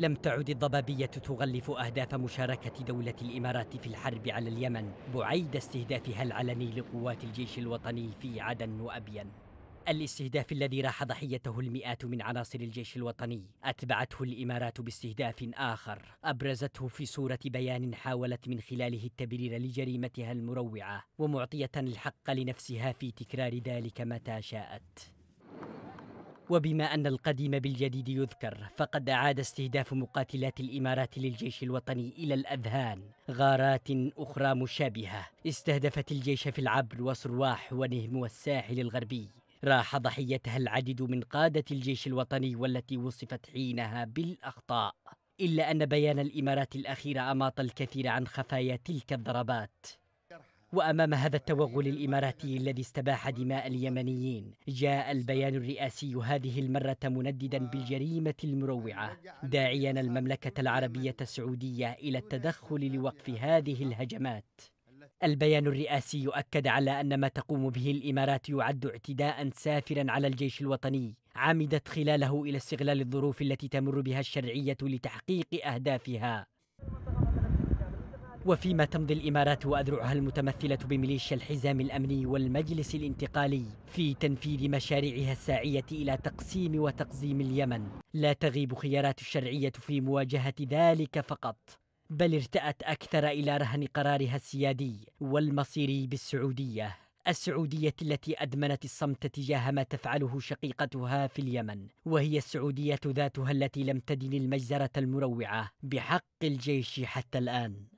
لم تعد الضبابية تغلف أهداف مشاركة دولة الإمارات في الحرب على اليمن بعيد استهدافها العلني لقوات الجيش الوطني في عدن وأبين الاستهداف الذي راح ضحيته المئات من عناصر الجيش الوطني أتبعته الإمارات باستهداف آخر أبرزته في صورة بيان حاولت من خلاله التبرير لجريمتها المروعة ومعطية الحق لنفسها في تكرار ذلك متى شاءت وبما أن القديم بالجديد يذكر فقد أعاد استهداف مقاتلات الإمارات للجيش الوطني إلى الأذهان غارات أخرى مشابهة استهدفت الجيش في العبر وصرواح ونهم والساحل الغربي راح ضحيتها العديد من قادة الجيش الوطني والتي وصفت حينها بالأخطاء إلا أن بيان الإمارات الأخير أماط الكثير عن خفايا تلك الضربات وامام هذا التوغل الاماراتي الذي استباح دماء اليمنيين جاء البيان الرئاسي هذه المره منددا بالجريمه المروعه داعيا المملكه العربيه السعوديه الى التدخل لوقف هذه الهجمات البيان الرئاسي اكد على ان ما تقوم به الامارات يعد اعتداء سافرا على الجيش الوطني عمدت خلاله الى استغلال الظروف التي تمر بها الشرعيه لتحقيق اهدافها وفيما تمضي الإمارات وأذرعها المتمثلة بميليشيا الحزام الأمني والمجلس الانتقالي في تنفيذ مشاريعها الساعية إلى تقسيم وتقزيم اليمن لا تغيب خيارات الشرعية في مواجهة ذلك فقط بل ارتأت أكثر إلى رهن قرارها السيادي والمصيري بالسعودية السعودية التي أدمنت الصمت تجاه ما تفعله شقيقتها في اليمن وهي السعودية ذاتها التي لم تدن المجزرة المروعة بحق الجيش حتى الآن